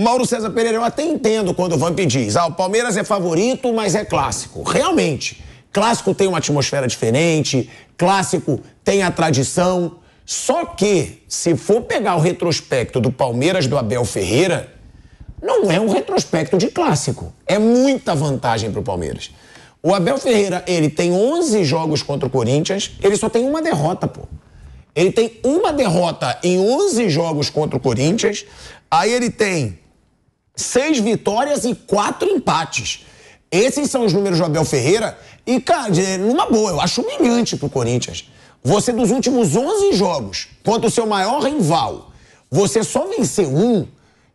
Mauro César Pereira, eu até entendo quando o Vamp diz: ah, o Palmeiras é favorito, mas é clássico. Realmente, clássico tem uma atmosfera diferente, clássico tem a tradição. Só que, se for pegar o retrospecto do Palmeiras do Abel Ferreira, não é um retrospecto de clássico. É muita vantagem para o Palmeiras. O Abel Ferreira, ele tem 11 jogos contra o Corinthians, ele só tem uma derrota, pô. Ele tem uma derrota em 11 jogos contra o Corinthians, aí ele tem seis vitórias e quatro empates. Esses são os números do Abel Ferreira. E, cara, numa boa, eu acho humilhante pro Corinthians. Você, dos últimos 11 jogos contra o seu maior rival, você só venceu um.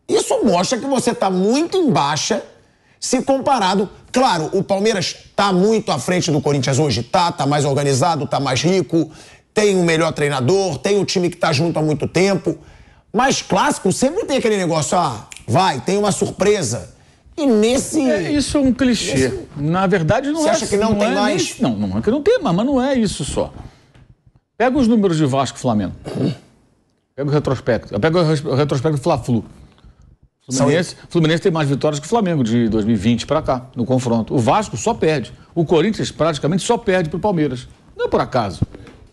Isso mostra que você tá muito em baixa se comparado. Claro, o Palmeiras tá muito à frente do Corinthians hoje. Tá, tá mais organizado, tá mais rico, tem o um melhor treinador, tem o um time que tá junto há muito tempo. Mas clássico sempre tem aquele negócio, ah, Vai, tem uma surpresa. E nesse. É, isso é um clichê. Nesse... Na verdade, não Você é. Você acha que não, não tem é mais? Não, não é que não tem mas não é isso só. Pega os números de Vasco e Flamengo. Pega o retrospecto. Pega o retrospecto do Fla-Flu. Fluminense, Fluminense tem mais vitórias que o Flamengo de 2020 para cá, no confronto. O Vasco só perde. O Corinthians praticamente só perde para o Palmeiras. Não é por acaso.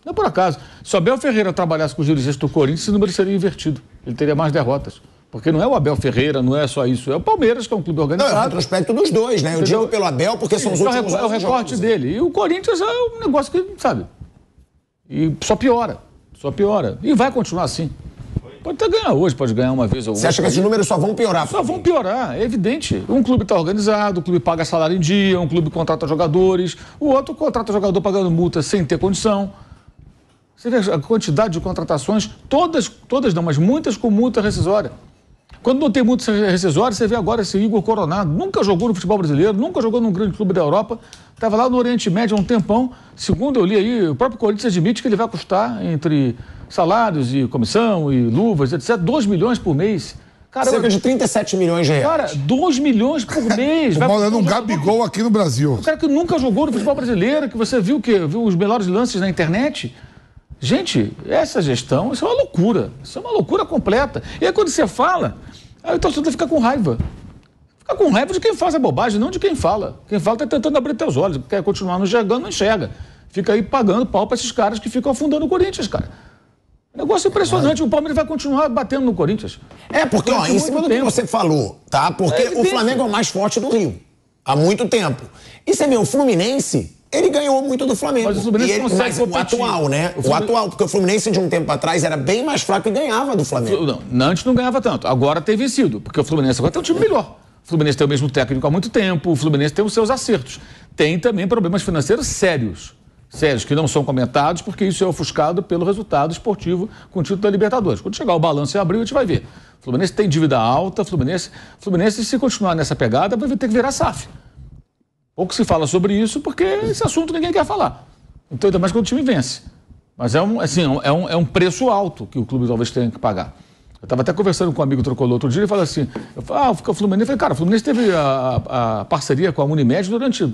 Não é por acaso. Se o Abel Ferreira trabalhasse com os dirigentes do Corinthians, esse número seria invertido. Ele teria mais derrotas. Porque não é o Abel Ferreira, não é só isso, é o Palmeiras, que é um clube organizado. Não, é o retrospecto dos dois, né? Eu digo pelo Abel porque são os então, últimos. É o recorte né? dele. E o Corinthians é um negócio que, sabe? E só piora. Só piora. E vai continuar assim. Pode até ganhar hoje, pode ganhar uma vez ou outra. Você acha que esses números só vão piorar? Só vão piorar, é evidente. Um clube está organizado, o clube paga salário em dia, um clube contrata jogadores, o outro contrata jogador pagando multa sem ter condição. Você vê a quantidade de contratações, todas, todas não, mas muitas com multa rescisória. Quando não tem muito recesório, você vê agora esse Igor Coronado. Nunca jogou no futebol brasileiro, nunca jogou num grande clube da Europa. Estava lá no Oriente Médio há um tempão. Segundo eu li aí, o próprio Corinthians admite que ele vai custar entre salários e comissão e luvas, etc., 2 milhões por mês. Cara, Cerca de 37 milhões de reais. Cara, 2 milhões por mês. vai é mandando um Gabigol aqui no Brasil. O cara que nunca jogou no futebol brasileiro, que você viu que viu os melhores lances na internet. Gente, essa gestão, isso é uma loucura. Isso é uma loucura completa. E aí quando você fala, Aí o torcedor fica com raiva. Fica com raiva de quem faz a bobagem, não de quem fala. Quem fala está tentando abrir teus olhos, quer continuar não enxergando, não enxerga. Fica aí pagando pau para esses caras que ficam afundando o Corinthians, cara. Negócio é impressionante, é. o Palmeiras vai continuar batendo no Corinthians. É, porque, ó, em cima do que você falou, tá? Porque é o Flamengo é o mais forte do Rio. Há muito tempo. E você vê, o Fluminense ele ganhou muito do Flamengo. Mas o Fluminense ele, consegue competir. O atual, né? O, o atual, porque o Fluminense de um tempo atrás era bem mais fraco e ganhava do Flamengo. Não, antes não ganhava tanto. Agora tem vencido, porque o Fluminense agora tem um time melhor. O Fluminense tem o mesmo técnico há muito tempo, o Fluminense tem os seus acertos. Tem também problemas financeiros sérios. Sérios, que não são comentados, porque isso é ofuscado pelo resultado esportivo com o título da Libertadores. Quando chegar o balanço em abril, a gente vai ver. O Fluminense tem dívida alta, Fluminense, o Fluminense, se continuar nessa pegada, vai ter que virar SAF. Pouco se fala sobre isso porque esse assunto ninguém quer falar. Então, ainda mais quando o time vence. Mas é um, assim, é um, é um é preço alto que o clube talvez tenha que pagar. Eu estava até conversando com um amigo trocolou outro dia, ele falou assim, eu falei, ah, o Fluminense, eu falei, cara, o Fluminense teve a, a parceria com a Unimed durante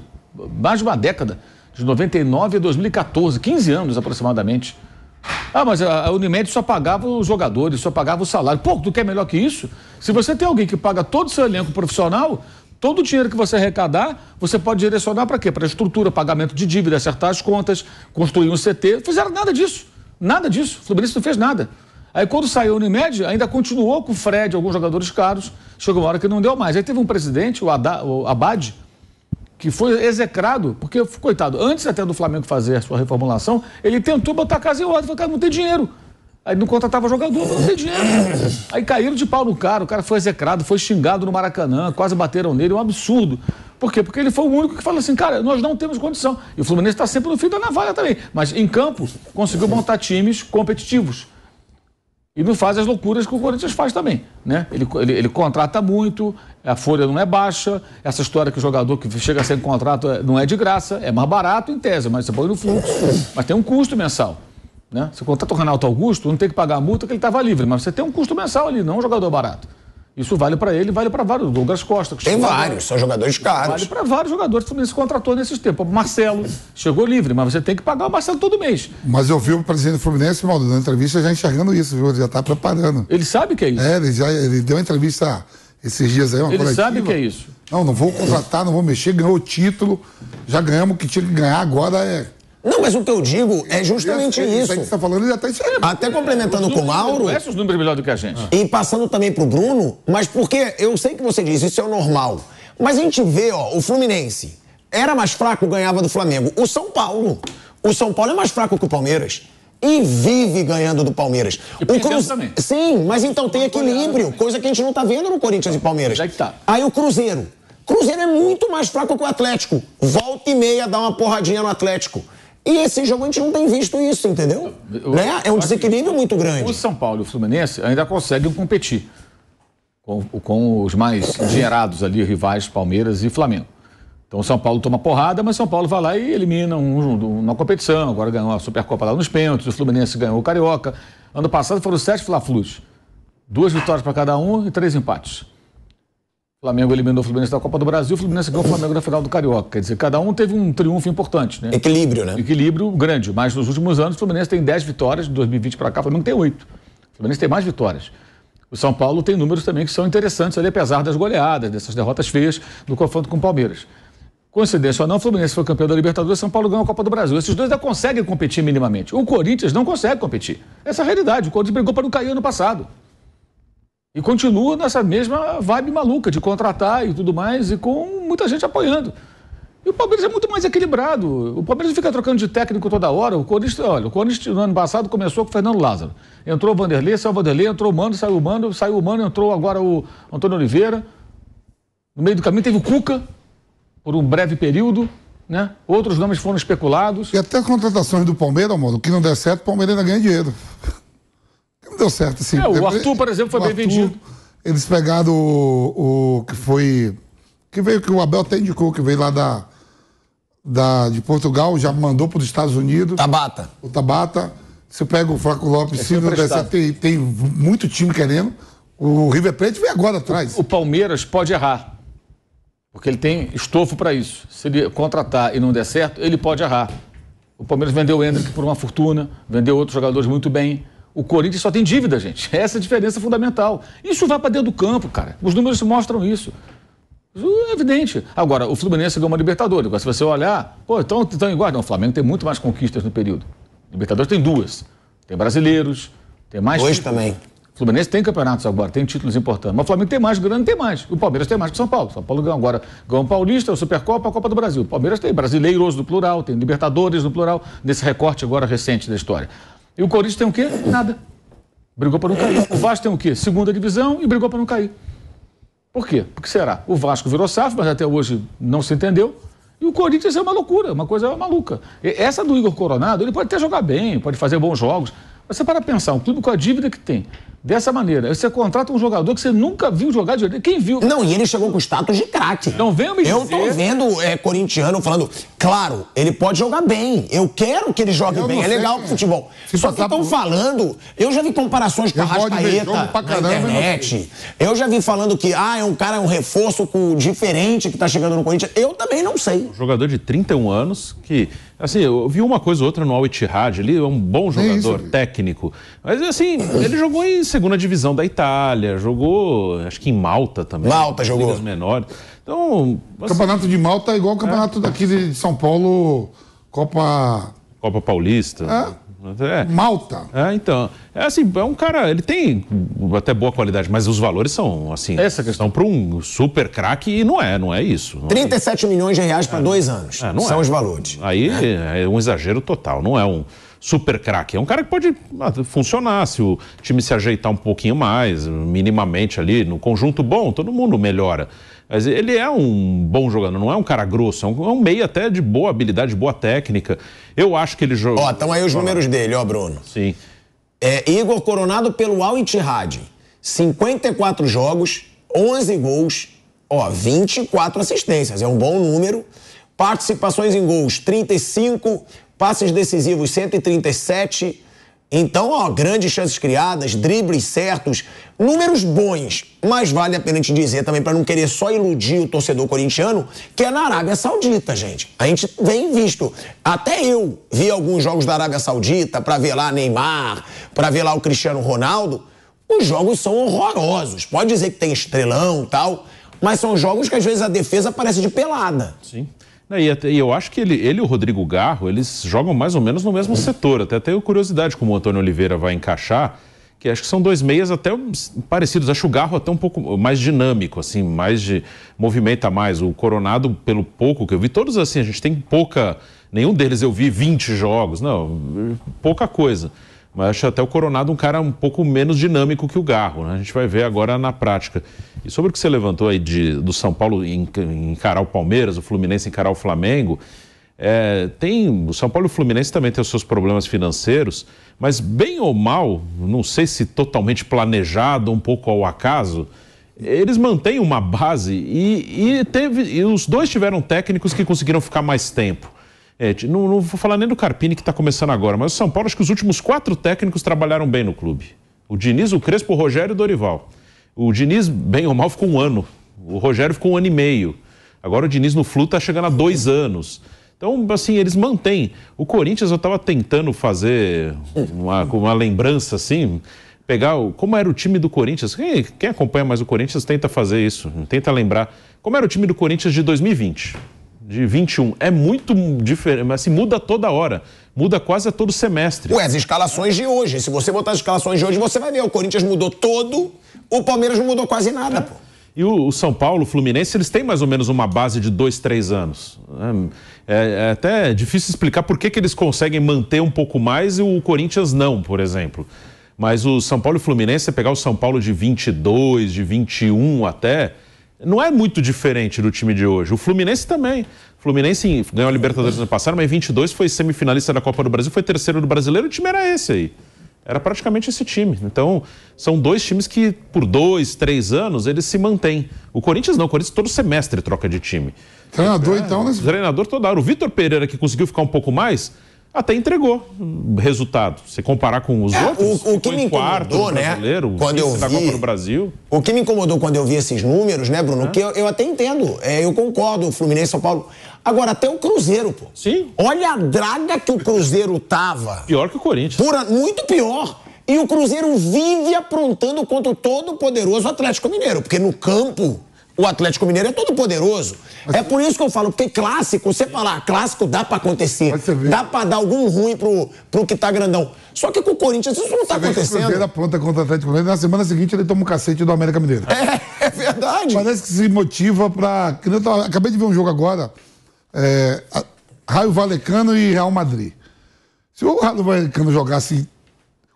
mais de uma década, de 99 a 2014, 15 anos aproximadamente. Ah, mas a Unimed só pagava os jogadores, só pagava o salário. Pô, tu quer melhor que isso? Se você tem alguém que paga todo o seu elenco profissional, Todo o dinheiro que você arrecadar, você pode direcionar para quê? Para estrutura, pagamento de dívida, acertar as contas, construir um CT. Não fizeram nada disso. Nada disso. O Fluminense não fez nada. Aí quando saiu o Unimed, ainda continuou com o Fred, alguns jogadores caros. Chegou uma hora que não deu mais. Aí teve um presidente, o, o Abad, que foi execrado, porque, coitado, antes até do Flamengo fazer a sua reformulação, ele tentou botar a casa em ordem. Falou, cara, não tem dinheiro. Aí não contratava jogador não tem dinheiro. Aí caíram de pau no cara, o cara foi execrado, foi xingado no Maracanã, quase bateram nele, é um absurdo. Por quê? Porque ele foi o único que falou assim, cara, nós não temos condição. E o Fluminense está sempre no fim da navalha também. Mas em campo, conseguiu montar times competitivos. E não faz as loucuras que o Corinthians faz também. Né? Ele, ele, ele, contrata muito, a folha não é baixa, essa história que o jogador que chega sem contrato é, não é de graça, é mais barato em tese, mas você põe no fluxo. Mas tem um custo mensal. Né? Se o Ronaldo, o Renato Augusto, não tem que pagar a multa que ele estava livre, mas você tem um custo mensal ali, não um jogador barato. Isso vale para ele, vale para vários. Douglas Costa. Que tem vários, são jogadores caros. Vale para vários jogadores que o Fluminense contratou nesses tempos. Marcelo chegou livre, mas você tem que pagar o Marcelo todo mês. Mas eu vi o presidente do Fluminense, Maldo, na entrevista já enxergando isso, viu? Ele já está preparando. Ele sabe que é isso. É, ele, já, ele deu uma entrevista esses dias aí, uma Ele coletiva. sabe que é isso. Não, não vou contratar, não vou mexer, ganhou o título, já ganhamos o que tinha que ganhar, agora é não, mas o que eu digo é justamente isso. Isso aí que você está falando já está isso Até complementando com o Mauro. Conhece os números melhor do que a gente. E passando também para o Bruno, mas porque eu sei que você diz, isso é o normal. Mas a gente vê, ó, o Fluminense era mais fraco, ganhava do Flamengo. O São Paulo. O São Paulo é mais fraco que o Palmeiras. E vive ganhando do Palmeiras. E o Cruzeiro também. Sim, mas então tem equilíbrio, coisa que a gente não está vendo no Corinthians e Palmeiras. Já que tá. Aí o Cruzeiro. Cruzeiro é muito mais fraco que o Atlético. Volta e meia dá uma porradinha no Atlético. E esse jogo a gente não tem visto isso, entendeu? Eu, né? É um desequilíbrio muito grande. O São Paulo e o Fluminense ainda conseguem competir com, com os mais engenhados ali, rivais Palmeiras e Flamengo. Então o São Paulo toma porrada, mas o São Paulo vai lá e elimina um, uma competição. Agora ganhou a Supercopa lá nos pênaltis, o Fluminense ganhou o Carioca. Ano passado foram sete Fla-Flus. Duas vitórias para cada um e três empates. Flamengo eliminou o Fluminense da Copa do Brasil, o Fluminense ganhou o Flamengo na final do Carioca. Quer dizer, cada um teve um triunfo importante, né? Equilíbrio, né? Equilíbrio grande. Mas nos últimos anos, o Fluminense tem 10 vitórias, de 2020 para cá, o Flamengo tem 8. O Fluminense tem mais vitórias. O São Paulo tem números também que são interessantes ali, apesar das goleadas, dessas derrotas feias no confronto com o Palmeiras. Coincidência ou não, o Fluminense foi campeão da Libertadores, São Paulo ganhou a Copa do Brasil. Esses dois já conseguem competir minimamente. O Corinthians não consegue competir. Essa é a realidade. O Corinthians brigou para não cair ano passado. E continua nessa mesma vibe maluca de contratar e tudo mais, e com muita gente apoiando. E o Palmeiras é muito mais equilibrado. O Palmeiras fica trocando de técnico toda hora. O Corinthians, olha, o Corinthians no ano passado começou com o Fernando Lázaro. Entrou o Vanderlei, saiu o Vanderlei, entrou o Mano, saiu o Mano, saiu o Mano, entrou agora o Antônio Oliveira. No meio do caminho teve o Cuca, por um breve período. Né? Outros nomes foram especulados. E até as contratações do Palmeiras, mano, que não der certo, o Palmeiras ainda ganha dinheiro. Não deu certo, assim. É, o Arthur, por exemplo, foi o bem Arthur, vendido. Eles pegaram o, o, que foi. Que veio que o Abel até indicou, que veio lá da, da, de Portugal, já mandou para os Estados Unidos. Tabata. O Tabata. Você pega o Flaco Lopes, se não der certo, tem, tem muito time querendo. O River Plate vem agora atrás. O, o Palmeiras pode errar. Porque ele tem estofo para isso. Se ele contratar e não der certo, ele pode errar. O Palmeiras vendeu o Hendrick por uma fortuna, vendeu outros jogadores muito bem. O Corinthians só tem dívida, gente. Essa é a diferença fundamental. Isso vai para dentro do campo, cara. Os números mostram isso. Isso é evidente. Agora, o Fluminense ganhou uma Libertadores. Agora, se você olhar, pô, então, então igual. Não, o Flamengo tem muito mais conquistas no período. Libertadores tem duas. Tem brasileiros, tem mais. Dois também. O Fluminense tem campeonatos agora, tem títulos importantes. Mas o Flamengo tem mais, o Grande tem mais. O Palmeiras tem mais que o São Paulo. São Paulo ganhou agora. Ganhou o Paulista, o Supercopa, a Copa do Brasil. O Palmeiras tem brasileiros no plural, tem Libertadores no plural, nesse recorte agora recente da história. E o Corinthians tem o quê? Nada. Brigou para não cair. O Vasco tem o quê? Segunda divisão e brigou para não cair. Por quê? Porque será? O Vasco virou safra mas até hoje não se entendeu. E o Corinthians é uma loucura, uma coisa maluca. E essa do Igor Coronado, ele pode até jogar bem, pode fazer bons jogos. Mas você para pensar, um clube com a dívida que tem, dessa maneira. Você contrata um jogador que você nunca viu jogar jogador Quem viu? Não, e ele chegou com status de craque. Não venha me Eu dizer... tô vendo é, corintiano falando, claro, ele pode jogar bem. Eu quero que ele jogue eu bem. É legal pro futebol. Só que estão por... falando... Eu já vi comparações com eu a Rascaeta na internet. Eu já vi falando que, ah, é um cara, é um reforço diferente que tá chegando no Corinthians. Eu também não sei. Um jogador de 31 anos que Assim, eu vi uma coisa ou outra no Al-Ittihad, ele é um bom jogador, é técnico. Mas, assim, ele jogou em segunda divisão da Itália, jogou, acho que em Malta também. Malta jogou. menores. Então... Assim, campeonato de Malta é igual o campeonato é. daqui de São Paulo, Copa... Copa Paulista. É. É. Malta. É, então. É assim, é um cara, ele tem até boa qualidade, mas os valores são, assim, Essa é questão para um super craque e não é, não é isso. Não 37 é. milhões de reais para é. dois anos. É, não são os valores. Aí é um exagero total, não é um super craque. É um cara que pode ah, funcionar se o time se ajeitar um pouquinho mais, minimamente ali, no conjunto bom, todo mundo melhora. Mas ele é um bom jogador, não é um cara grosso, é um, é meio até de boa habilidade, boa técnica. Eu acho que ele joga. Ó, estão aí os números dele, ó, Bruno. Sim. É, Igor coronado pelo Al Ittihad. 54 jogos, 11 gols, ó, 24 assistências. É um bom número. Participações em gols, 35. Passes decisivos, 137. Então, ó, grandes chances criadas, dribles certos, números bons. Mas vale a pena te dizer também, para não querer só iludir o torcedor corintiano, que é na Arábia Saudita, gente. A gente vem visto. Até eu vi alguns jogos da Arábia Saudita para ver lá Neymar, para ver lá o Cristiano Ronaldo. Os jogos são horrorosos. Pode dizer que tem estrelão tal, mas são jogos que às vezes a defesa parece de pelada. Sim. E eu acho que ele, ele e o Rodrigo Garro, eles jogam mais ou menos no mesmo setor. Até tenho curiosidade como o Antônio Oliveira vai encaixar, que acho que são dois meias até parecidos. Acho o Garro até um pouco mais dinâmico, assim, mais de... movimenta mais. O Coronado, pelo pouco que eu vi, todos assim, a gente tem pouca... Nenhum deles eu vi 20 jogos, não, pouca coisa mas acho até o Coronado um cara um pouco menos dinâmico que o Garro. Né? A gente vai ver agora na prática. E sobre o que você levantou aí de, do São Paulo encarar o Palmeiras, o Fluminense encarar o Flamengo, é, tem o São Paulo e o Fluminense também têm os seus problemas financeiros, mas bem ou mal, não sei se totalmente planejado, um pouco ao acaso, eles mantêm uma base e, e, teve, e os dois tiveram técnicos que conseguiram ficar mais tempo não, não vou falar nem do Carpini que está começando agora, mas o São Paulo, acho que os últimos quatro técnicos trabalharam bem no clube. O Diniz, o Crespo, o Rogério e o Dorival. O Diniz, bem ou mal, ficou um ano. O Rogério ficou um ano e meio. Agora o Diniz no Flu está chegando a dois anos. Então, assim, eles mantêm. O Corinthians, eu estava tentando fazer uma, uma lembrança, assim, pegar o, como era o time do Corinthians. Quem, quem acompanha mais o Corinthians tenta fazer isso, tenta lembrar. Como era o time do Corinthians de 2020? de 21 é muito diferente, mas assim, muda toda hora. Muda quase a todo semestre. Ué, as escalações de hoje. Se você botar as escalações de hoje, você vai ver. O Corinthians mudou todo, o Palmeiras não mudou quase nada, pô. E o, o, São Paulo, o Fluminense, eles têm mais ou menos uma base de dois, três anos. Né? É, é até difícil explicar por que, que eles conseguem manter um pouco mais e o Corinthians não, por exemplo. Mas o São Paulo e o Fluminense, você pegar o São Paulo de 22, de 21 até, não é muito diferente do time de hoje. O Fluminense também. O Fluminense ganhou a Libertadores no ano passado, mas em 22 foi semifinalista da Copa do Brasil, foi terceiro do brasileiro, o time era esse aí. Era praticamente esse time. Então, são dois times que, por dois, três anos, eles se mantêm. O Corinthians não, o Corinthians todo semestre troca de time. Treinador, é, então, né? Treinador toda hora. O Vitor Pereira, que conseguiu ficar um pouco mais, até entregou resultado. Se comparar com os é, outros, o, o que me incomodou, né? Quando eu vi, Brasil. O que me incomodou quando eu vi esses números, né, Bruno? É. Que eu, eu, até entendo, é, eu concordo, Fluminense, São Paulo. Agora, até o Cruzeiro, pô. Sim. Olha a draga que o Cruzeiro tava. Pior que o Corinthians. Pura, muito pior. E o Cruzeiro vive aprontando contra o todo poderoso Atlético Mineiro, porque no campo o Atlético Mineiro é todo poderoso. Mas é por isso que eu falo, porque clássico, você falar clássico dá para acontecer. Dá para dar algum ruim pro, pro que tá grandão. Só que com o Corinthians isso não tá você acontecendo. O Cruzeiro apronta contra o Atlético Mineiro, na semana seguinte ele toma um cacete do América Mineiro. É, é verdade. Parece que se motiva pra... Eu tava... acabei de ver um jogo agora, é... Raio Valecano e Real Madrid. Se o Raio Valecano jogasse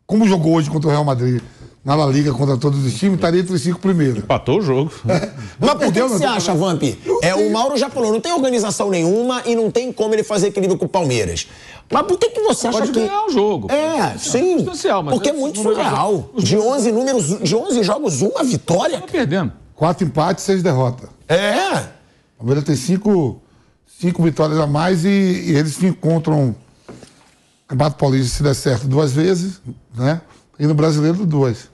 como jogou hoje contra o Real Madrid, na La Liga contra todos os times, estaria entre os cinco primeiros. Empatou o jogo. É. Mas por que, você acha, né? Vamp? é, o Mauro já falou, não tem organização nenhuma e não tem como ele fazer equilíbrio com o Palmeiras. Mas por que, que você acha Pode que... Pode ganhar o jogo. É, sim. É mas porque é muito surreal. De 11 números, de 11 jogos, uma vitória. Tá perdendo. Quatro empates, seis derrotas. É. O Palmeiras tem cinco, cinco vitórias a mais e, e eles se encontram... Bato Paulista, se der certo, duas vezes, né? E no Brasileiro, duas.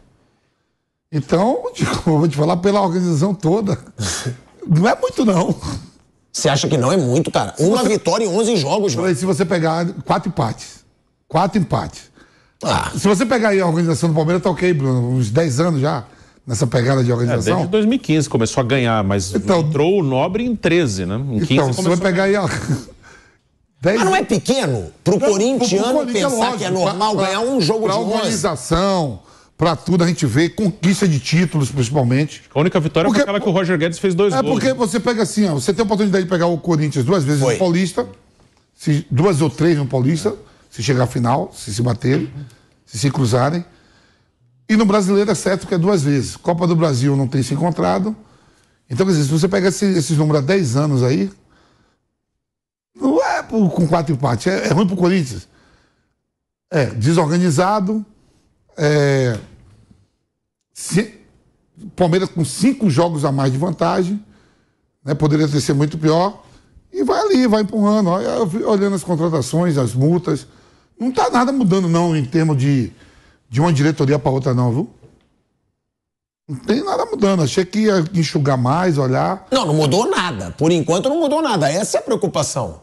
Então, vou te falar pela organização toda. Não é muito, não. Você acha que não é muito, cara? Uma você... vitória em 11 jogos, mano. Se você pegar quatro empates. Quatro empates. Ah. Se você pegar a organização do Palmeiras, tá ok, Bruno. Uns 10 anos já nessa pegada de é, organização. É, desde 2015 começou a ganhar, mas então, entrou o Nobre em 13, né? Em 15 então, você vai pegar a... aí, ó. Mas não é pequeno? Pro não, corintiano é pensar é lógico, que é normal pra, ganhar um jogo pra de organização, para tudo, a gente vê conquista de títulos, principalmente. A única vitória porque, foi aquela que o Roger Guedes fez dois é gols. É porque né? você pega assim, ó, você tem a oportunidade de pegar o Corinthians duas vezes foi. no Paulista, se, duas ou três no Paulista, é. se chegar à final, se se baterem, uhum. se se cruzarem. E no brasileiro é certo que é duas vezes. Copa do Brasil não tem se encontrado. Então, quer dizer, se você pega esses, números há 10 anos aí, não é por, com quatro empates, é, é ruim pro Corinthians. É, desorganizado, é, se, Palmeiras com cinco jogos a mais de vantagem, né, poderia ter sido muito pior. E vai ali, vai empurrando, olhando as contratações, as multas. Não está nada mudando, não, em termos de, de uma diretoria para outra, não, viu? Não tem nada mudando. Achei que ia enxugar mais, olhar. Não, não mudou nada. Por enquanto não mudou nada. Essa é a preocupação.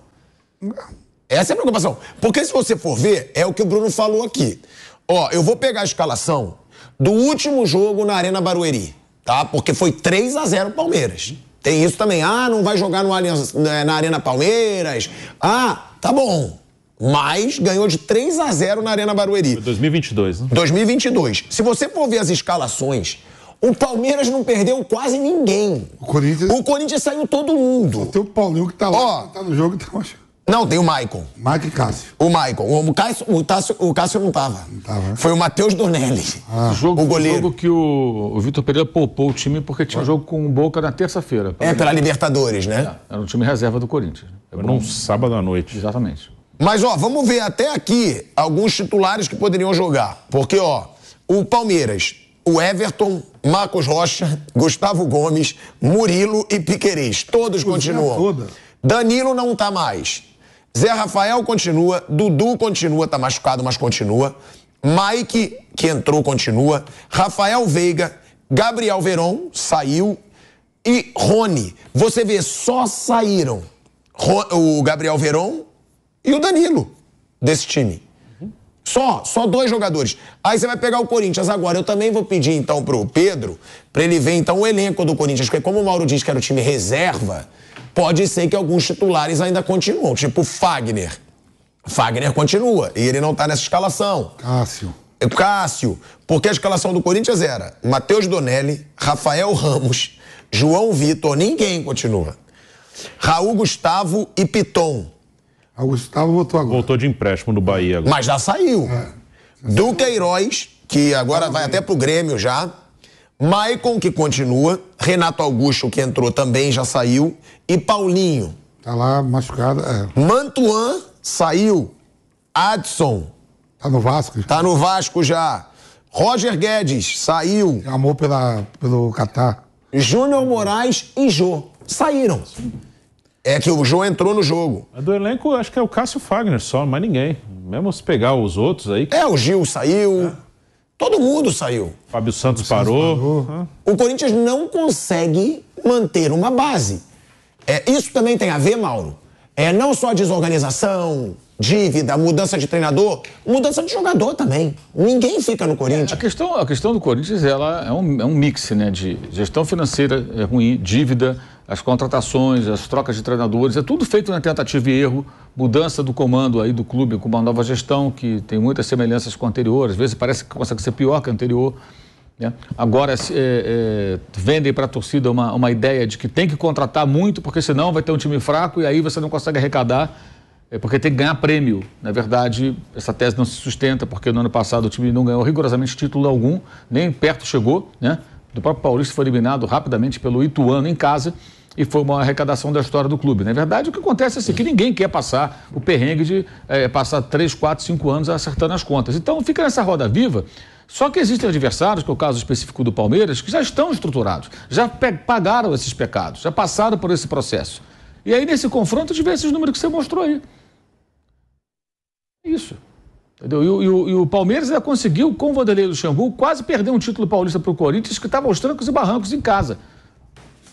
Essa é a preocupação. Porque se você for ver, é o que o Bruno falou aqui. Ó, eu vou pegar a escalação do último jogo na Arena Barueri, tá? Porque foi 3 a 0 Palmeiras. Tem isso também. Ah, não vai jogar no Allianz, né, na Arena Palmeiras. Ah, tá bom. Mas ganhou de 3 a 0 na Arena Barueri. Foi 2022, né? 2022. Se você for ver as escalações, o Palmeiras não perdeu quase ninguém. O Corinthians, o Corinthians saiu todo mundo. Só tem o Paulinho que tá lá, Ó, tá no jogo e tá machucado. Não, tem o Maicon. Maicon e Cássio. O Maicon. O, Cássio, o, Tássio, o Cássio não estava. Não tava. Né? Foi o Matheus Dornelli. Ah. O jogo, o goleiro. O jogo que o, o Vitor Pereira poupou o time porque tinha ah. jogo com o Boca na terça-feira. É, pela Libertadores, né? É, era um time reserva do Corinthians. Era um sábado à noite. Exatamente. Mas, ó, vamos ver até aqui alguns titulares que poderiam jogar. Porque, ó, o Palmeiras, o Everton, Marcos Rocha, Gustavo Gomes, Murilo e Piquerez. Todos continuam. Danilo não tá mais. Zé Rafael continua, Dudu continua, tá machucado, mas continua. Mike, que entrou, continua. Rafael Veiga, Gabriel Veron saiu e Rony. Você vê, só saíram o Gabriel Veron e o Danilo desse time. Só, só dois jogadores. Aí você vai pegar o Corinthians agora. Eu também vou pedir então pro Pedro para ele ver então o elenco do Corinthians, porque como o Mauro diz que era o time reserva, Pode ser que alguns titulares ainda continuem, tipo Fagner. Fagner continua e ele não está nessa escalação. Cássio. É Cássio, porque a escalação do Corinthians era Matheus Donelli, Rafael Ramos, João Vitor, ninguém continua. Raul Gustavo e Piton. Raul Gustavo voltou agora. Voltou de empréstimo no Bahia agora. Mas já saiu. É. Duque Heróis, que agora tá vai até pro Grêmio já. Maicon, que continua, Renato Augusto, que entrou também, já saiu, e Paulinho. Tá lá machucado, é. Mantuan saiu. Adson. Tá no Vasco? Tá no Vasco já. Roger Guedes saiu. Amor pela, pelo Catar. Júnior Moraes e Jô saíram. É que o Jô entrou no jogo. Do elenco, acho que é o Cássio Fagner só, mais ninguém. Mesmo se pegar os outros aí. É, o Gil saiu. É. Todo mundo saiu. Fábio Santos, Santos parou. parou. O Corinthians não consegue manter uma base. É, isso também tem a ver, Mauro. É não só desorganização, dívida, mudança de treinador, mudança de jogador também. Ninguém fica no Corinthians. É, a, questão, a questão do Corinthians ela é, um, é um mix né, de gestão financeira é ruim, dívida as contratações, as trocas de treinadores, é tudo feito na tentativa e erro, mudança do comando aí do clube com uma nova gestão que tem muitas semelhanças com a anterior, às vezes parece que consegue ser pior que a anterior. Né? Agora é, é, vendem para a torcida uma, uma ideia de que tem que contratar muito, porque senão vai ter um time fraco e aí você não consegue arrecadar, é, porque tem que ganhar prêmio. Na verdade, essa tese não se sustenta, porque no ano passado o time não ganhou rigorosamente título algum, nem perto chegou, né? do próprio Paulista foi eliminado rapidamente pelo Ituano em casa e foi uma arrecadação da história do clube. Na é verdade, o que acontece é assim, que ninguém quer passar o perrengue de é, passar 3, 4, 5 anos acertando as contas. Então fica nessa roda viva. Só que existem adversários, que é o caso específico do Palmeiras, que já estão estruturados, já pagaram esses pecados, já passaram por esse processo. E aí, nesse confronto, a gente vê esses números que você mostrou aí. É isso. Entendeu? E, e, e, o Palmeiras ainda conseguiu, com o Vanderlei Luxemburgo, quase perder um título paulista para o Corinthians, que estava tá aos trancos e barrancos em casa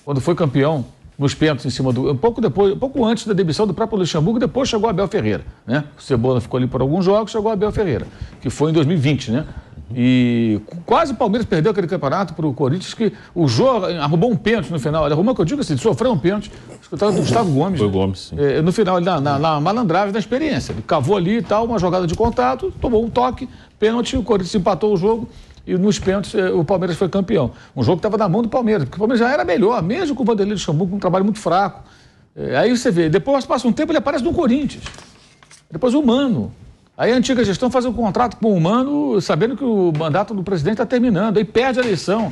quando foi campeão nos pênaltis em cima do. Um pouco depois, um pouco antes da demissão do próprio Luxemburgo, depois chegou Abel Ferreira. Né? O Cebola ficou ali por alguns jogos, chegou Abel Ferreira, que foi em 2020, né? E quase o Palmeiras perdeu aquele campeonato para o Corinthians, que o jogo arrumou um pênalti no final. Ele arrumou, que eu digo assim, sofreu um pênalti, escutava do Gustavo Gomes. Foi né? Gomes, sim. É, no final, na, na, na malandragem, da experiência. Ele cavou ali e tal, uma jogada de contato, tomou um toque, pênalti, o Corinthians empatou o jogo e nos pênaltis eh, o Palmeiras foi campeão. Um jogo que estava na mão do Palmeiras, porque o Palmeiras já era melhor, mesmo com o Vanderlei Luxemburgo, com um trabalho muito fraco. Eh, aí você vê, depois passa um tempo, ele aparece no Corinthians. Depois o Mano. Aí a antiga gestão faz um contrato com o Mano, sabendo que o mandato do presidente está terminando, aí perde a eleição.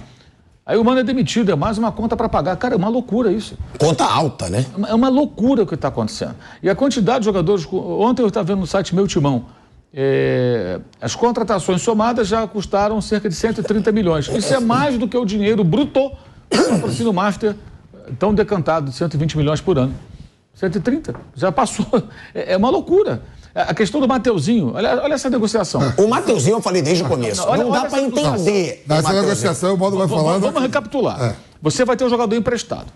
Aí o Mano é demitido, é mais uma conta para pagar. Cara, é uma loucura isso. Conta alta, né? É uma loucura o que está acontecendo. E a quantidade de jogadores. Ontem eu estava vendo no site Meu Timão. É, as contratações somadas já custaram cerca de 130 milhões. Isso é mais do que o dinheiro bruto do patrocínio master tão decantado, de 120 milhões por ano. 130, já passou. É, é uma loucura. A questão do Mateuzinho, olha, olha essa negociação. O Mateuzinho eu falei desde o começo. Olha, não dá para entender. Nessa negociação, o modo vai falando. Vamos, recapitular É. Você vai ter um jogador emprestado.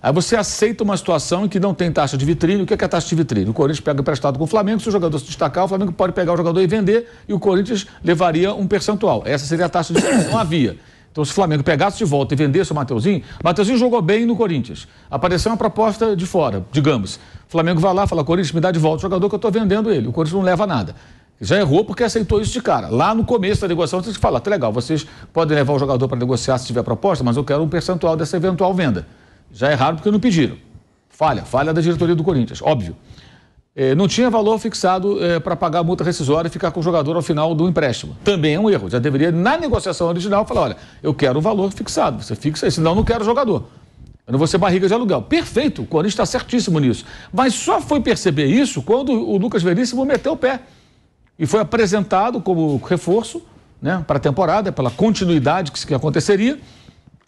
Aí você aceita uma situação em que não tem taxa de vitrine. O que é, que é taxa de vitrine? O Corinthians pega emprestado com o Flamengo, se o jogador se destacar, o Flamengo pode pegar o jogador e vender, e o Corinthians levaria um percentual. Essa seria a taxa de vitrine. Não havia. Então, se o Flamengo pegasse de volta e vendesse o Mateuzinho, Mateuzinho jogou bem no Corinthians. Apareceu uma proposta de fora, digamos. O Flamengo vai lá, fala, Corinthians, me dá de volta o jogador que eu estou vendendo ele. O Corinthians não leva nada. Já errou porque aceitou isso de cara. Lá no começo da negociação, vocês falam, tá legal, vocês podem levar o jogador para negociar se tiver proposta, mas eu quero um percentual dessa eventual venda. Já erraram porque não pediram. Falha, falha da diretoria do Corinthians, óbvio. É, não tinha valor fixado é, para pagar a multa rescisória e ficar com o jogador ao final do empréstimo. Também é um erro. Já deveria, na negociação original, falar: olha, eu quero o valor fixado. Você fixa aí, senão eu não quero o jogador. Eu não vou ser barriga de aluguel. Perfeito, o Corinthians está certíssimo nisso. Mas só foi perceber isso quando o Lucas Veríssimo meteu o pé. E foi apresentado como reforço né, para a temporada, pela continuidade que, que aconteceria.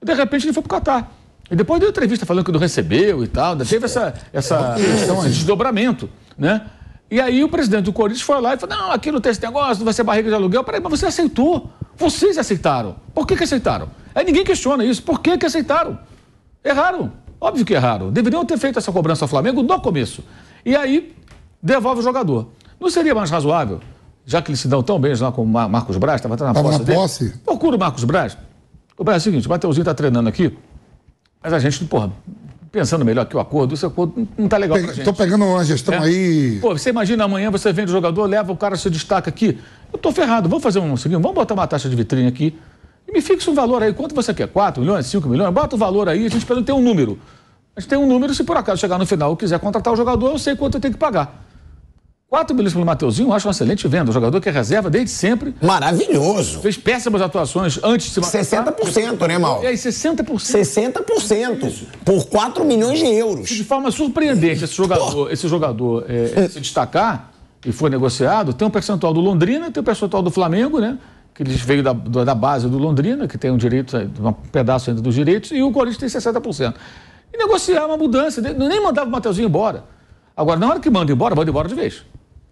E de repente ele foi para o Catar. E depois deu entrevista falando que não recebeu e tal, teve essa, essa questão, esse desdobramento, né? E aí o presidente do Corinthians foi lá e falou, não, aqui não tem esse negócio, não vai ser barriga de aluguel. Peraí, mas você aceitou. Vocês aceitaram. Por que, que aceitaram? Aí ninguém questiona isso. Por que, que aceitaram? Erraram. Óbvio que erraram. Deveriam ter feito essa cobrança ao Flamengo no começo. E aí, devolve o jogador. Não seria mais razoável, já que eles se dão tão bem lá com o Marcos Braz, estava na posse, na posse. Procura o Marcos Braz. O Braz é o seguinte, o Mateuzinho está treinando aqui, mas a gente, porra, pensando melhor que o acordo, esse acordo não está legal para gente. Estou pegando uma gestão é? aí. Pô, você imagina amanhã você vende o jogador, leva o cara, se destaca aqui. Eu tô ferrado, vamos fazer um seguinte, vamos botar uma taxa de vitrine aqui e me fixa um valor aí. Quanto você quer? 4 milhões, 5 milhões? Bota o valor aí, a gente pelo ter um número. A gente tem um número, se por acaso chegar no final e quiser contratar o jogador, eu sei quanto eu tenho que pagar. 4 milhões pelo Mateuzinho, acho uma excelente venda. Um jogador que é reserva desde sempre. Maravilhoso. Fez péssimas atuações antes de se matar. 60%, né, Mal? É, e aí, 60%. 60% por 4 é milhões de euros. De forma surpreendente, esse jogador, esse jogador é, é, se destacar e foi negociado, tem um percentual do Londrina, tem um percentual do Flamengo, né? Que eles veio da, da base do Londrina, que tem um direito, um pedaço ainda dos direitos, e o Corinthians tem 60%. E negociar uma mudança, nem mandava o Mateuzinho embora. Agora, na hora que manda embora, manda embora de vez.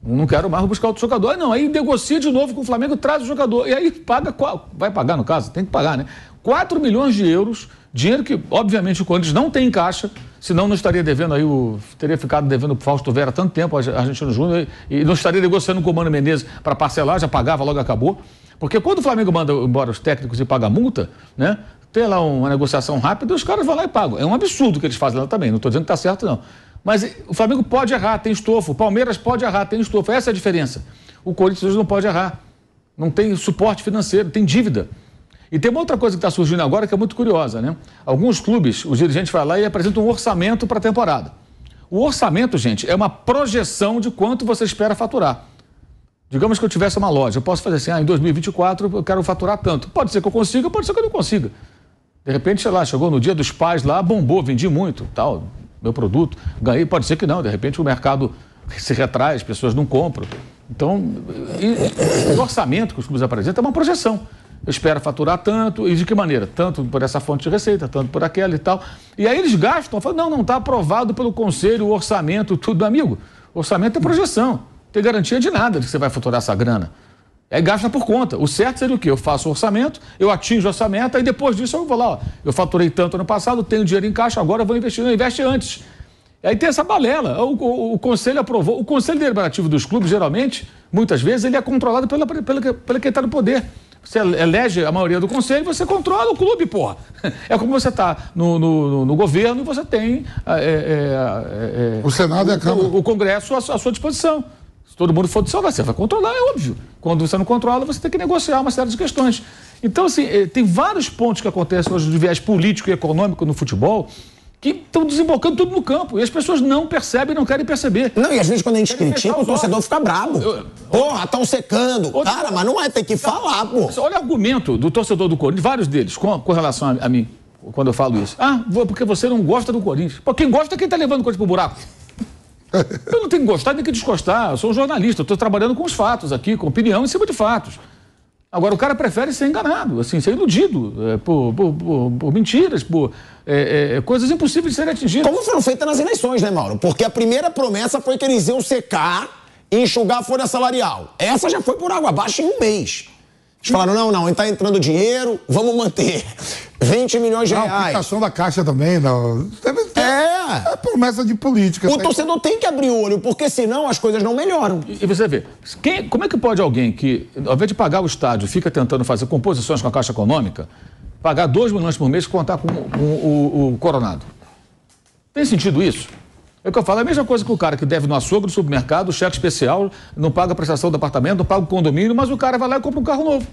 Não quero mais buscar outro jogador. Aí ah, não, aí negocia de novo com o Flamengo, traz o jogador. E aí paga, vai pagar no caso, tem que pagar, né? 4 milhões de euros, dinheiro que, obviamente, o Corinthians não tem em caixa, senão não estaria devendo aí, o, teria ficado devendo para o Fausto Vera tanto tempo, a Argentino Júnior, e, e não estaria negociando com o Mano Menezes para parcelar, já pagava, logo acabou. Porque quando o Flamengo manda embora os técnicos e paga a multa, né? Tem lá uma negociação rápida, os caras vão lá e pagam. É um absurdo o que eles fazem lá também, não estou dizendo que está certo, não. Mas o Flamengo pode errar, tem estofo. O Palmeiras pode errar, tem estofo. Essa é a diferença. O Corinthians hoje não pode errar. Não tem suporte financeiro, tem dívida. E tem uma outra coisa que está surgindo agora que é muito curiosa, né? Alguns clubes, os dirigentes vão lá e apresentam um orçamento para a temporada. O orçamento, gente, é uma projeção de quanto você espera faturar. Digamos que eu tivesse uma loja, eu posso fazer assim, ah, em 2024 eu quero faturar tanto. Pode ser que eu consiga, pode ser que eu não consiga. De repente, sei lá, chegou no dia dos pais lá, bombou, vendi muito, tal, meu produto. Ganhei, pode ser que não, de repente o mercado se retrai, as pessoas não compram. Então, e, o orçamento que os clubes apresentam é uma projeção. Eu espero faturar tanto, e de que maneira? Tanto por essa fonte de receita, tanto por aquela e tal. E aí eles gastam, falam, não, não está aprovado pelo conselho, o orçamento, tudo, amigo. Orçamento é projeção, não tem garantia de nada de que você vai faturar essa grana. É gasta por conta. O certo seria o quê? Eu faço o orçamento, eu atinjo essa meta e depois disso eu vou lá, ó, eu faturei tanto ano passado, tenho dinheiro em caixa, agora eu vou investir. Não, investe antes. Aí tem essa balela. O, o, o, conselho aprovou. O conselho deliberativo dos clubes, geralmente, muitas vezes, ele é controlado pela, pela, pela quem está no poder. Você elege a maioria do conselho, você controla o clube, porra. É como você está no, no, no, governo e você tem. Ah, é, é, é, é, o Senado e a Câmara. O, o Congresso à, à sua disposição todo mundo for do seu lado, você vai controlar, é óbvio. Quando você não controla, você tem que negociar uma série de questões. Então, assim, eh, tem vários pontos que acontecem hoje de viés político e econômico no futebol que estão desembocando tudo no campo. E as pessoas não percebem, não querem perceber. Não, e às vezes quando a gente Ele critica, o torcedor fica bravo Porra, estão secando. Outro... Cara, mas não é, tem que não, falar, pô. Olha o argumento do torcedor do Corinthians, vários deles, com, com relação a, a mim, quando eu falo isso. Ah, porque você não gosta do Corinthians. Pô, quem gosta é quem está levando o Corinthians pro buraco. Eu não tenho que gostar nem que desgostar. Eu sou um jornalista, eu estou trabalhando com os fatos aqui, com opinião em cima de fatos. Agora, o cara prefere ser enganado, assim, ser iludido é, por, por, por, por, mentiras, por é, é, é, coisas impossíveis de serem atingidas. Como foram feitas nas eleições, né, Mauro? Porque a primeira promessa foi que eles iam secar e enxugar a folha salarial. Essa já foi por água abaixo em um mês. Eles falaram, não, não, está entrando dinheiro, vamos manter. 20 milhões de reais. A aplicação da Caixa também, não. Tá. É promessa de política. O tá torcedor aí. tem que abrir olho, porque senão as coisas não melhoram. E, e você vê, quem, como é que pode alguém que, ao invés de pagar o estádio, fica tentando fazer composições com a Caixa Econômica, pagar 2 milhões por mês e contar com, com, com o, o Coronado? Tem sentido isso? É o que eu falo, é a mesma coisa que o cara que deve no açougue, no supermercado, cheque especial, não paga a prestação do apartamento, não paga o condomínio, mas o cara vai lá e compra um carro novo.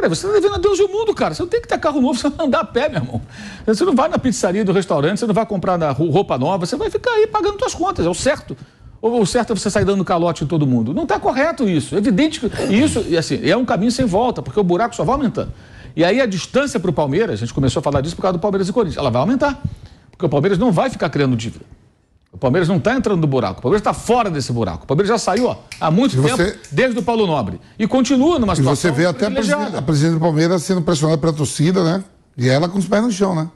Peraí, você está devendo a Deus e o mundo, cara. Você não tem que ter carro novo, você não andar a pé, meu irmão. Você não vai na pizzaria do restaurante, você não vai comprar na roupa nova, você vai ficar aí pagando suas contas, é o certo. Ou o certo é você sair dando calote em todo mundo. Não está correto isso. É evidente que isso assim, é um caminho sem volta, porque o buraco só vai aumentando. E aí a distância para o Palmeiras, a gente começou a falar disso por causa do Palmeiras e Corinthians, ela vai aumentar. Porque o Palmeiras não vai ficar criando dívida. O Palmeiras não está entrando no buraco. O Palmeiras está fora desse buraco. O Palmeiras já saiu ó, há muito e tempo, você... desde o Paulo Nobre. E continua numa situação. E você vê até a presidente, a presidente do Palmeiras sendo pressionada pela torcida, né? E ela com os pés no chão, né?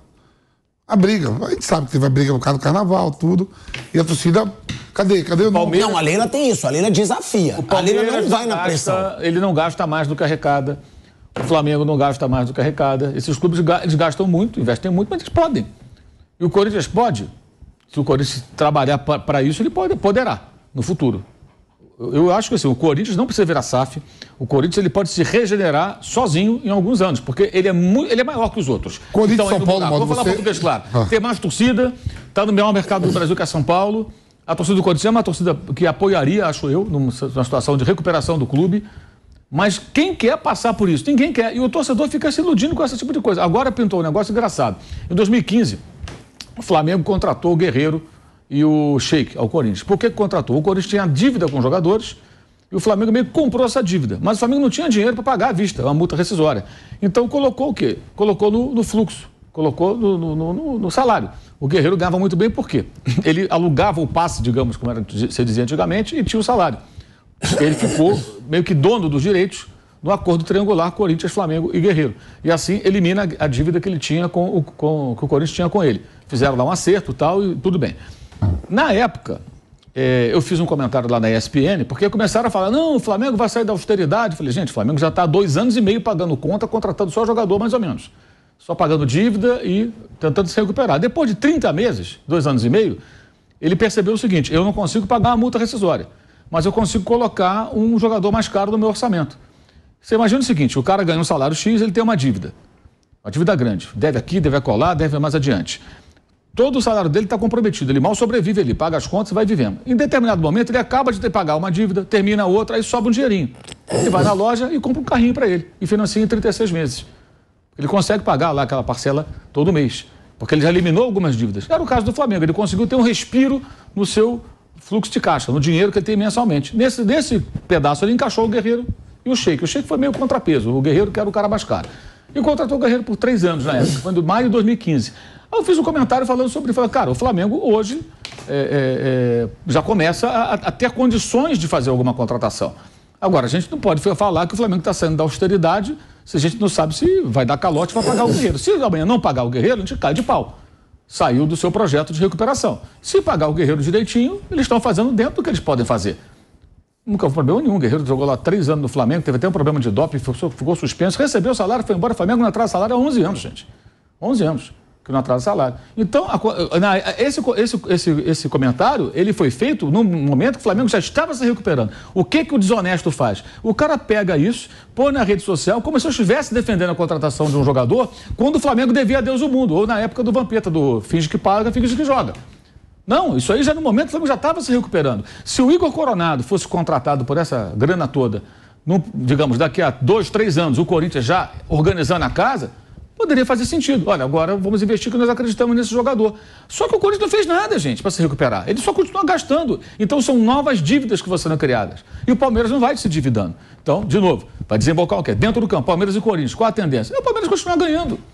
A briga. A gente sabe que teve a briga por causa do carnaval, tudo. E a torcida. Cadê? Cadê o Palmeiras? Não, a Leila tem isso. A Leila desafia. O a Leila não vai gasta, na pressão. Ele não gasta mais do que arrecada. O Flamengo não gasta mais do que arrecada. Esses clubes eles gastam muito, investem muito, mas eles podem. E o Corinthians pode se o Corinthians trabalhar para isso, ele pode, poderá no futuro. Eu, acho que assim, o Corinthians não precisa virar SAF. O Corinthians ele pode se regenerar sozinho em alguns anos, porque ele é, muito, ele é maior que os outros. Corinthians então, São Paulo, Vou falar você... português, claro. Ah. Tem mais torcida, está no melhor mercado do Brasil que é São Paulo. A torcida do Corinthians é uma torcida que apoiaria, acho eu, numa situação de recuperação do clube. Mas quem quer passar por isso? Ninguém quer. E o torcedor fica se iludindo com esse tipo de coisa. Agora pintou um negócio engraçado. Em 2015, o Flamengo contratou o Guerreiro e o Sheik ao Corinthians. Por que contratou? O Corinthians tinha dívida com os jogadores e o Flamengo meio que comprou essa dívida. Mas o Flamengo não tinha dinheiro para pagar à vista, é uma multa rescisória. Então colocou o quê? Colocou no, no fluxo, colocou no, no, no, salário. O Guerreiro ganhava muito bem por quê? Ele alugava o passe, digamos, como era, se dizia antigamente, e tinha o salário. Ele ficou meio que dono dos direitos no acordo triangular Corinthians, Flamengo e Guerreiro. E assim elimina a dívida que ele tinha com o, com, que o Corinthians tinha com ele. Fizeram lá um acerto tal, e tudo bem. Na época, é, eu fiz um comentário lá na ESPN, porque começaram a falar: não, o Flamengo vai sair da austeridade. Eu falei, gente, o Flamengo já está há dois anos e meio pagando conta, contratando só jogador, mais ou menos. Só pagando dívida e tentando se recuperar. Depois de 30 meses, dois anos e meio, ele percebeu o seguinte: eu não consigo pagar a multa rescisória, mas eu consigo colocar um jogador mais caro no meu orçamento. Você imagina o seguinte: o cara ganha um salário X, ele tem uma dívida. Uma dívida grande. Deve aqui, deve acolá, deve mais adiante. Todo o salário dele está comprometido, ele mal sobrevive, ele paga as contas e vai vivendo. Em determinado momento, ele acaba de pagar uma dívida, termina outra, aí sobe um dinheirinho. Ele vai na loja e compra um carrinho para ele e financia em 36 meses. Ele consegue pagar lá aquela parcela todo mês, porque ele já eliminou algumas dívidas. Era o caso do Flamengo, ele conseguiu ter um respiro no seu fluxo de caixa, no dinheiro que ele tem mensalmente. Nesse, nesse pedaço, ele encaixou o Guerreiro e o Sheik. O Sheik foi meio contrapeso, o Guerreiro que era o cara mais caro. E contratou o Guerreiro por três anos na época, foi em maio de 2015. Aí eu fiz um comentário falando sobre, falando, cara, o Flamengo hoje é, é, é já começa a, a ter condições de fazer alguma contratação. Agora, a gente não pode falar que o Flamengo está saindo da austeridade se a gente não sabe se vai dar calote para pagar o guerreiro. Se amanhã não pagar o guerreiro, a gente cai de pau. Saiu do seu projeto de recuperação. Se pagar o guerreiro direitinho, eles estão fazendo dentro do que eles podem fazer. Nunca houve problema nenhum. O Guerreiro jogou lá três anos no Flamengo, teve até um problema de doping, ficou, ficou suspenso, recebeu o salário, foi embora. O Flamengo não atrasa salário há 11 anos, gente. 11 anos que não atrasa salário. Então, a, na, esse, esse, esse, esse comentário ele foi feito no momento que o Flamengo já estava se recuperando. O que, que o desonesto faz? O cara pega isso, põe na rede social, como se eu estivesse defendendo a contratação de um jogador, quando o Flamengo devia a Deus o mundo, ou na época do Vampeta, do finge que paga, finge que joga. Não, isso aí já no momento o Flamengo já estava se recuperando. Se o Igor Coronado fosse contratado por essa grana toda, no, digamos, daqui a dois, três anos, o Corinthians já organizando a casa, poderia fazer sentido. Olha, agora vamos investir que nós acreditamos nesse jogador. Só que o Corinthians não fez nada, gente, para se recuperar. Ele só continua gastando. Então são novas dívidas que vão sendo criadas. E o Palmeiras não vai se endividando. Então, de novo, vai desembocar o quê? Dentro do campo, Palmeiras e Corinthians, qual a tendência? É o Palmeiras continuar ganhando.